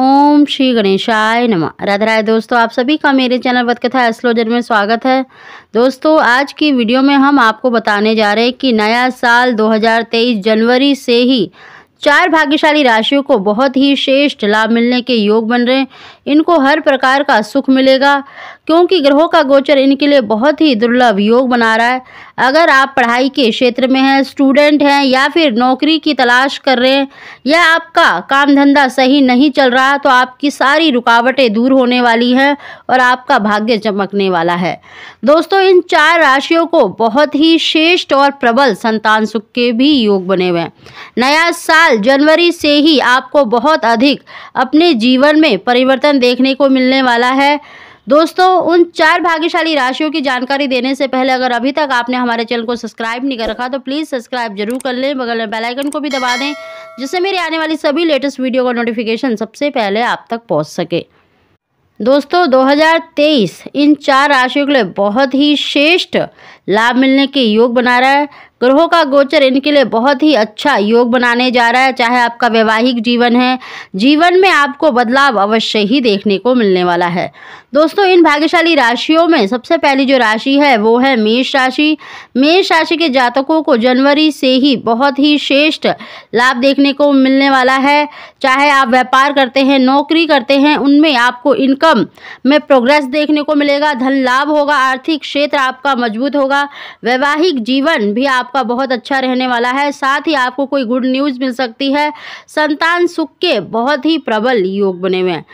ओम श्री गणेशाय नमः राधा राय दोस्तों आप सभी का मेरे चैनल बदकथा एस्ट्रोलॉजर में स्वागत है दोस्तों आज की वीडियो में हम आपको बताने जा रहे हैं कि नया साल 2023 जनवरी से ही चार भाग्यशाली राशियों को बहुत ही श्रेष्ठ लाभ मिलने के योग बन रहे हैं इनको हर प्रकार का सुख मिलेगा क्योंकि ग्रहों का गोचर इनके लिए बहुत ही दुर्लभ योग बना रहा है अगर आप पढ़ाई के क्षेत्र में हैं स्टूडेंट हैं या फिर नौकरी की तलाश कर रहे हैं या आपका काम धंधा सही नहीं चल रहा तो आपकी सारी रुकावटें दूर होने वाली हैं और आपका भाग्य चमकने वाला है दोस्तों इन चार राशियों को बहुत ही श्रेष्ठ और प्रबल संतान सुख के भी योग बने हुए हैं नया साल जनवरी से ही आपको बहुत अधिक अपने जीवन में परिवर्तन देखने को मिलने वाला है दोस्तों उन चार भाग्यशाली राशियों की जानकारी देने से पहले अगर अभी तक आपने हमारे चैनल को सब्सक्राइब नहीं कर रखा तो प्लीज़ सब्सक्राइब जरूर कर लें बगल में आइकन को भी दबा दें जिससे मेरी आने वाली सभी लेटेस्ट वीडियो का नोटिफिकेशन सबसे पहले आप तक पहुँच सके दोस्तों 2023 इन चार राशियों के लिए बहुत ही श्रेष्ठ लाभ मिलने के योग बना रहा है ग्रहों का गोचर इनके लिए बहुत ही अच्छा योग बनाने जा रहा है चाहे आपका वैवाहिक जीवन है जीवन में आपको बदलाव अवश्य ही देखने को मिलने वाला है दोस्तों इन भाग्यशाली राशियों में सबसे पहली जो राशि है वो है मेष राशि मेष राशि के जातकों को जनवरी से ही बहुत ही श्रेष्ठ लाभ देखने को मिलने वाला है चाहे आप व्यापार करते हैं नौकरी करते हैं उनमें आपको इनकम में प्रोग्रेस देखने को मिलेगा धन लाभ होगा आर्थिक क्षेत्र आपका मजबूत होगा वैवाहिक जीवन भी आप आपका बहुत अच्छा रहने वाला है साथ ही आपको कोई गुड न्यूज़ मिल सकती है संतान सुख के बहुत ही प्रबल योग बने हुए हैं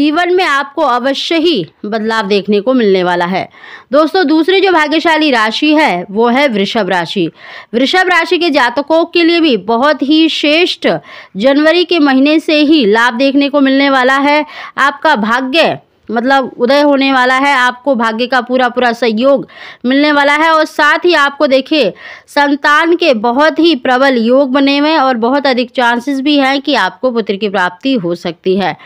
जीवन में आपको अवश्य ही बदलाव देखने को मिलने वाला है दोस्तों दूसरी जो भाग्यशाली राशि है वो है वृषभ राशि वृषभ राशि के जातकों के लिए भी बहुत ही श्रेष्ठ जनवरी के महीने से ही लाभ देखने को मिलने वाला है आपका भाग्य मतलब उदय होने वाला है आपको भाग्य का पूरा पूरा सहयोग मिलने वाला है और साथ ही आपको देखिए संतान के बहुत ही प्रबल योग बने हुए और बहुत अधिक चांसेस भी हैं कि आपको पुत्र की प्राप्ति हो सकती है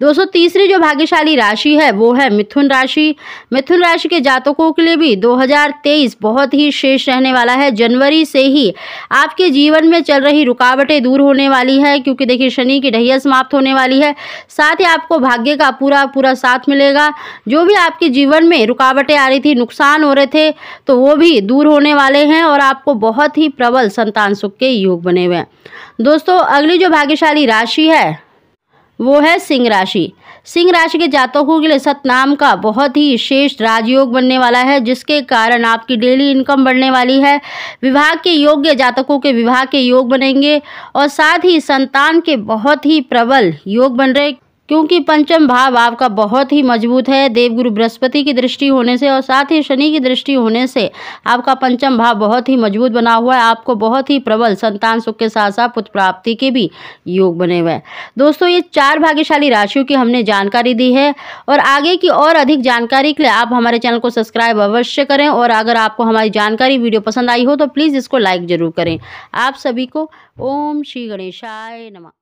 दोस्तों तीसरी जो भाग्यशाली राशि है वो है मिथुन राशि मिथुन राशि के जातकों के लिए भी 2023 बहुत ही शेष रहने वाला है जनवरी से ही आपके जीवन में चल रही रुकावटें दूर होने वाली है क्योंकि देखिए शनि की ढहिया समाप्त होने वाली है साथ ही आपको भाग्य का पूरा पूरा साथ मिलेगा जो भी आपके जीवन में रुकावटें आ रही थी नुकसान हो रहे थे तो वो भी दूर होने वाले हैं और आपको बहुत ही प्रबल संतान सुख के योग बने हुए हैं दोस्तों अगली जो भाग्यशाली राशि है वो है सिंह राशि सिंह राशि के जातकों के लिए सतनाम का बहुत ही श्रेष्ठ राजयोग बनने वाला है जिसके कारण आपकी डेली इनकम बढ़ने वाली है विवाह के योग्य जातकों के विवाह के योग बनेंगे और साथ ही संतान के बहुत ही प्रबल योग बन रहे क्योंकि पंचम भाव आपका बहुत ही मजबूत है देवगुरु बृहस्पति की दृष्टि होने से और साथ ही शनि की दृष्टि होने से आपका पंचम भाव बहुत ही मजबूत बना हुआ है आपको बहुत ही प्रबल संतान सुख के साथ साथ पुत्र प्राप्ति के भी योग बने हुए हैं दोस्तों ये चार भाग्यशाली राशियों की हमने जानकारी दी है और आगे की और अधिक जानकारी के लिए आप हमारे चैनल को सब्सक्राइब अवश्य करें और अगर आपको हमारी जानकारी वीडियो पसंद आई हो तो प्लीज़ इसको लाइक ज़रूर करें आप सभी को ओम श्री गणेशाय नमः